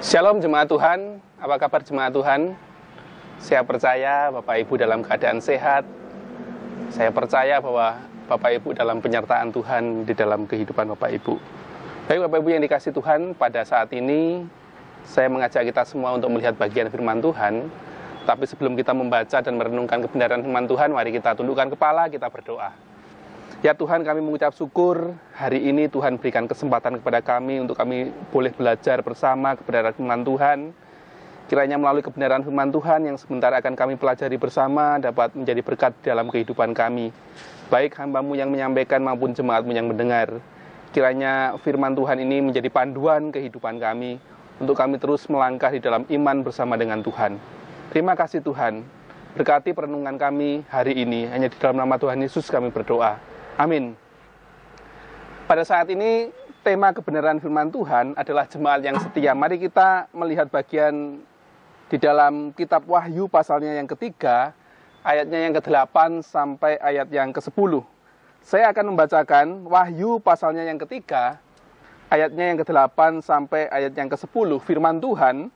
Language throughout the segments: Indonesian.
Shalom jemaat Tuhan, apa kabar jemaat Tuhan? Saya percaya Bapak Ibu dalam keadaan sehat. Saya percaya bahwa Bapak Ibu dalam penyertaan Tuhan di dalam kehidupan Bapak Ibu. Baik Bapak Ibu yang dikasih Tuhan, pada saat ini saya mengajak kita semua untuk melihat bagian firman Tuhan. Tapi sebelum kita membaca dan merenungkan kebenaran firman Tuhan, mari kita tundukkan kepala, kita berdoa. Ya Tuhan kami mengucap syukur hari ini Tuhan berikan kesempatan kepada kami untuk kami boleh belajar bersama kebenaran firman Tuhan. Kiranya melalui kebenaran firman Tuhan yang sebentar akan kami pelajari bersama dapat menjadi berkat dalam kehidupan kami. Baik hambamu yang menyampaikan maupun jemaatmu yang mendengar. Kiranya firman Tuhan ini menjadi panduan kehidupan kami untuk kami terus melangkah di dalam iman bersama dengan Tuhan. Terima kasih Tuhan. Berkati perenungan kami hari ini. Hanya di dalam nama Tuhan Yesus kami berdoa. Amin. Pada saat ini tema kebenaran firman Tuhan adalah jemaat yang setia. Mari kita melihat bagian di dalam kitab Wahyu pasalnya yang ketiga, ayatnya yang ke-8 sampai ayat yang ke-10. Saya akan membacakan Wahyu pasalnya yang ketiga, ayatnya yang ke-8 sampai ayat yang ke-10. Firman Tuhan,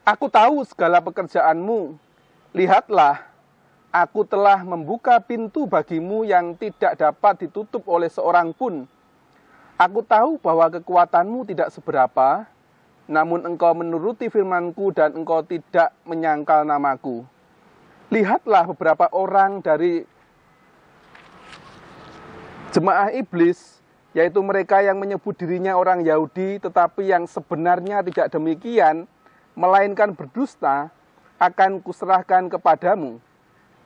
Aku tahu segala pekerjaanmu, lihatlah Aku telah membuka pintu bagimu yang tidak dapat ditutup oleh seorang pun. Aku tahu bahwa kekuatanmu tidak seberapa, namun engkau menuruti firmanku dan engkau tidak menyangkal namaku. Lihatlah beberapa orang dari jemaah iblis, yaitu mereka yang menyebut dirinya orang Yahudi, tetapi yang sebenarnya tidak demikian, melainkan berdusta, akan kuserahkan kepadamu.'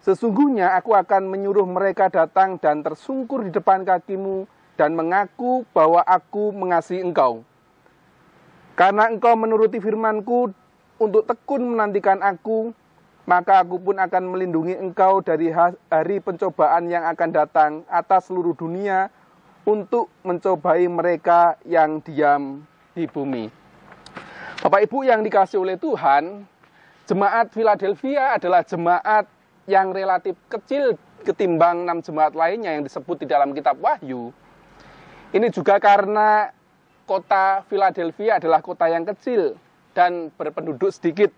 Sesungguhnya aku akan menyuruh mereka datang dan tersungkur di depan kakimu dan mengaku bahwa aku mengasihi engkau. Karena engkau menuruti firmanku untuk tekun menantikan aku, maka aku pun akan melindungi engkau dari hari pencobaan yang akan datang atas seluruh dunia untuk mencobai mereka yang diam di bumi. Bapak Ibu yang dikasih oleh Tuhan, jemaat Philadelphia adalah jemaat yang relatif kecil ketimbang enam jemaat lainnya yang disebut di dalam kitab Wahyu. Ini juga karena kota Philadelphia adalah kota yang kecil dan berpenduduk sedikit.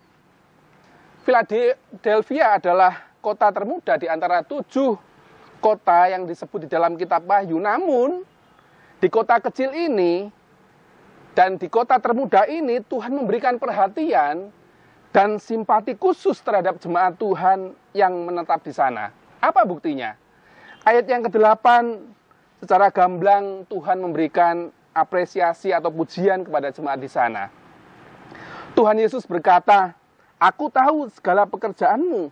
Philadelphia adalah kota termuda di antara tujuh kota yang disebut di dalam kitab Wahyu. Namun, di kota kecil ini dan di kota termuda ini Tuhan memberikan perhatian dan simpati khusus terhadap jemaat Tuhan yang menetap di sana. Apa buktinya? Ayat yang ke-8 secara gamblang Tuhan memberikan apresiasi atau pujian kepada jemaat di sana. Tuhan Yesus berkata, "Aku tahu segala pekerjaanmu."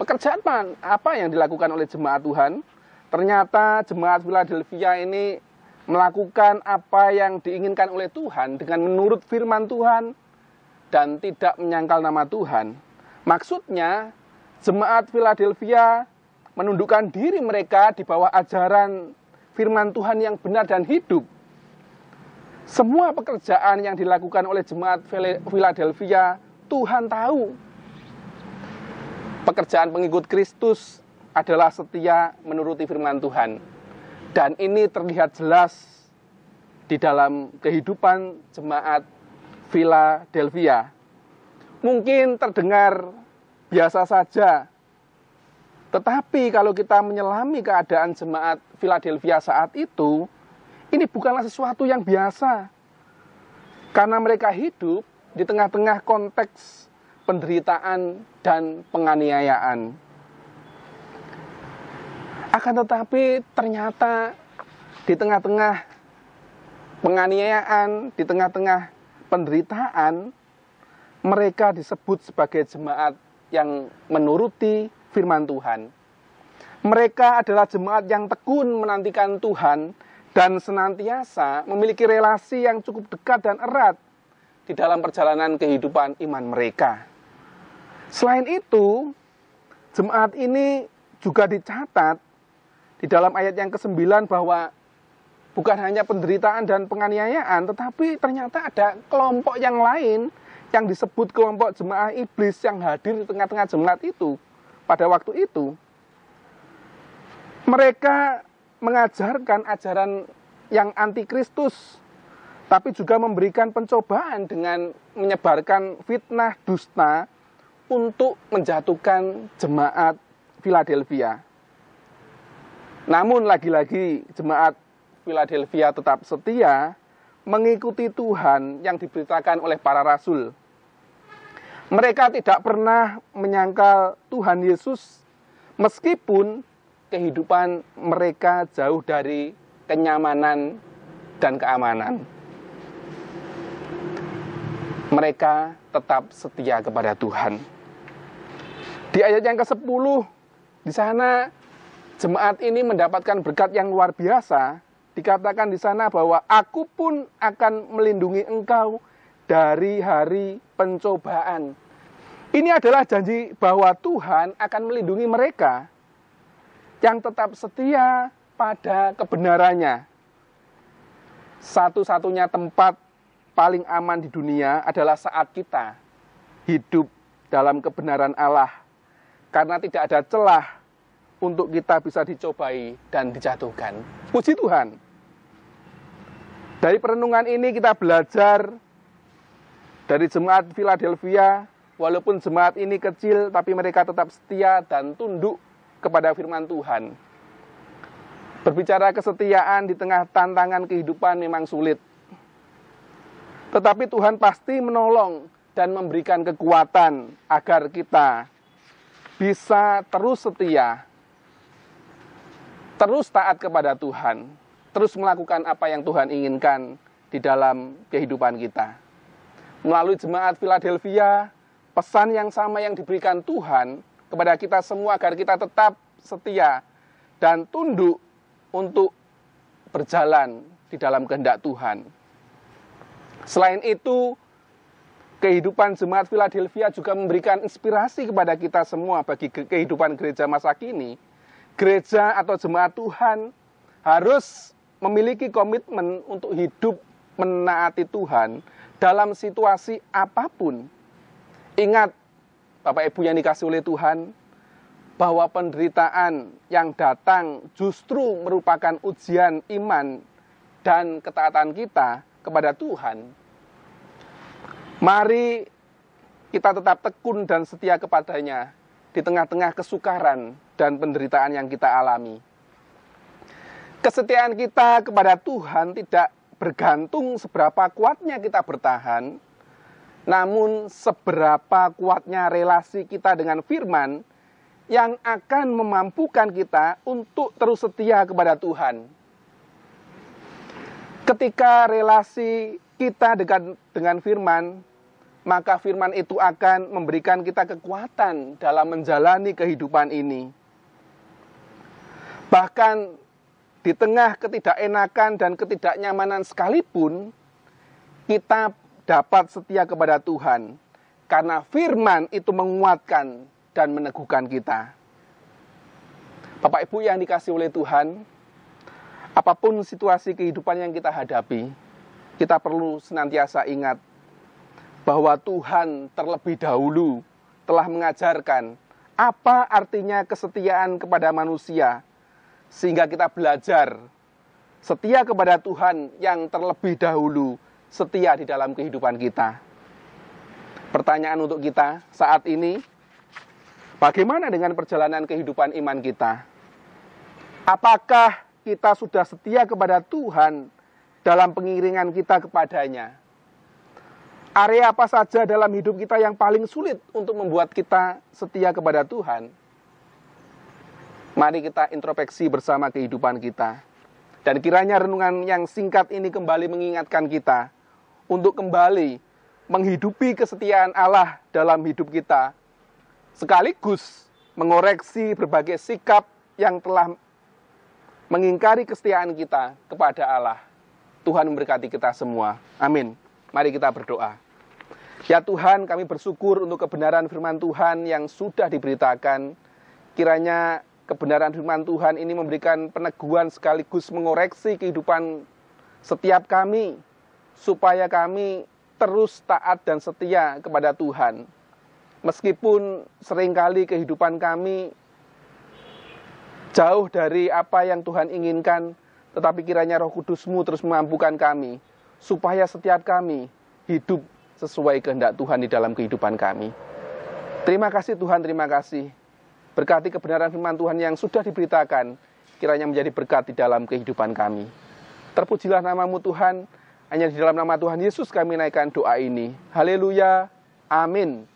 Pekerjaan apa yang dilakukan oleh jemaat Tuhan? Ternyata jemaat Philadelphia ini melakukan apa yang diinginkan oleh Tuhan dengan menurut firman Tuhan, dan tidak menyangkal nama Tuhan. Maksudnya, jemaat Philadelphia menundukkan diri mereka di bawah ajaran firman Tuhan yang benar dan hidup. Semua pekerjaan yang dilakukan oleh jemaat Philadelphia, Tuhan tahu. Pekerjaan pengikut Kristus adalah setia menuruti firman Tuhan. Dan ini terlihat jelas di dalam kehidupan jemaat Philadelphia. Mungkin terdengar biasa saja, tetapi kalau kita menyelami keadaan jemaat Philadelphia saat itu, ini bukanlah sesuatu yang biasa. Karena mereka hidup di tengah-tengah konteks penderitaan dan penganiayaan. Akan tetapi ternyata di tengah-tengah penganiayaan, di tengah-tengah penderitaan, mereka disebut sebagai jemaat yang menuruti firman Tuhan. Mereka adalah jemaat yang tekun menantikan Tuhan dan senantiasa memiliki relasi yang cukup dekat dan erat di dalam perjalanan kehidupan iman mereka. Selain itu, jemaat ini juga dicatat di dalam ayat yang ke-9 bahwa bukan hanya penderitaan dan penganiayaan, tetapi ternyata ada kelompok yang lain yang disebut kelompok jemaah iblis yang hadir di tengah-tengah jemaat itu pada waktu itu. Mereka mengajarkan ajaran yang anti Kristus, tapi juga memberikan pencobaan dengan menyebarkan fitnah dusta untuk menjatuhkan jemaat Philadelphia. Namun lagi-lagi jemaat Philadelphia tetap setia mengikuti Tuhan yang diberitakan oleh para rasul. Mereka tidak pernah menyangkal Tuhan Yesus meskipun kehidupan mereka jauh dari kenyamanan dan keamanan. Mereka tetap setia kepada Tuhan. Di ayat yang ke-10, di sana jemaat ini mendapatkan berkat yang luar biasa Dikatakan di sana bahwa aku pun akan melindungi engkau dari hari pencobaan. Ini adalah janji bahwa Tuhan akan melindungi mereka yang tetap setia pada kebenarannya. Satu-satunya tempat paling aman di dunia adalah saat kita hidup dalam kebenaran Allah. Karena tidak ada celah untuk kita bisa dicobai dan dijatuhkan. Puji Tuhan. Dari perenungan ini kita belajar dari jemaat Philadelphia, walaupun jemaat ini kecil tapi mereka tetap setia dan tunduk kepada firman Tuhan. Berbicara kesetiaan di tengah tantangan kehidupan memang sulit. Tetapi Tuhan pasti menolong dan memberikan kekuatan agar kita bisa terus setia terus taat kepada Tuhan, terus melakukan apa yang Tuhan inginkan di dalam kehidupan kita. Melalui jemaat Philadelphia, pesan yang sama yang diberikan Tuhan kepada kita semua agar kita tetap setia dan tunduk untuk berjalan di dalam kehendak Tuhan. Selain itu, kehidupan jemaat Philadelphia juga memberikan inspirasi kepada kita semua bagi kehidupan gereja masa kini gereja atau jemaat Tuhan harus memiliki komitmen untuk hidup menaati Tuhan dalam situasi apapun. Ingat, Bapak Ibu yang dikasih oleh Tuhan, bahwa penderitaan yang datang justru merupakan ujian iman dan ketaatan kita kepada Tuhan. Mari kita tetap tekun dan setia kepadanya di tengah-tengah kesukaran dan penderitaan yang kita alami. Kesetiaan kita kepada Tuhan tidak bergantung seberapa kuatnya kita bertahan, namun seberapa kuatnya relasi kita dengan firman yang akan memampukan kita untuk terus setia kepada Tuhan. Ketika relasi kita dengan dengan firman maka firman itu akan memberikan kita kekuatan dalam menjalani kehidupan ini. Bahkan di tengah ketidakenakan dan ketidaknyamanan sekalipun, kita dapat setia kepada Tuhan karena firman itu menguatkan dan meneguhkan kita. Bapak Ibu yang dikasih oleh Tuhan, apapun situasi kehidupan yang kita hadapi, kita perlu senantiasa ingat bahwa Tuhan terlebih dahulu telah mengajarkan apa artinya kesetiaan kepada manusia, sehingga kita belajar setia kepada Tuhan yang terlebih dahulu setia di dalam kehidupan kita. Pertanyaan untuk kita saat ini, bagaimana dengan perjalanan kehidupan iman kita? Apakah kita sudah setia kepada Tuhan dalam pengiringan kita kepadanya? Area apa saja dalam hidup kita yang paling sulit untuk membuat kita setia kepada Tuhan? Mari kita introspeksi bersama kehidupan kita. Dan kiranya renungan yang singkat ini kembali mengingatkan kita untuk kembali menghidupi kesetiaan Allah dalam hidup kita. Sekaligus mengoreksi berbagai sikap yang telah mengingkari kesetiaan kita kepada Allah. Tuhan memberkati kita semua. Amin. Mari kita berdoa. Ya Tuhan, kami bersyukur untuk kebenaran firman Tuhan yang sudah diberitakan. Kiranya kebenaran firman Tuhan ini memberikan peneguhan sekaligus mengoreksi kehidupan setiap kami supaya kami terus taat dan setia kepada Tuhan. Meskipun seringkali kehidupan kami jauh dari apa yang Tuhan inginkan, tetapi kiranya roh kudusmu terus memampukan kami supaya setiap kami hidup sesuai kehendak Tuhan di dalam kehidupan kami. Terima kasih Tuhan, terima kasih. Berkati kebenaran firman Tuhan yang sudah diberitakan, kiranya menjadi berkat di dalam kehidupan kami. Terpujilah namamu Tuhan, hanya di dalam nama Tuhan Yesus kami naikkan doa ini. Haleluya, amin.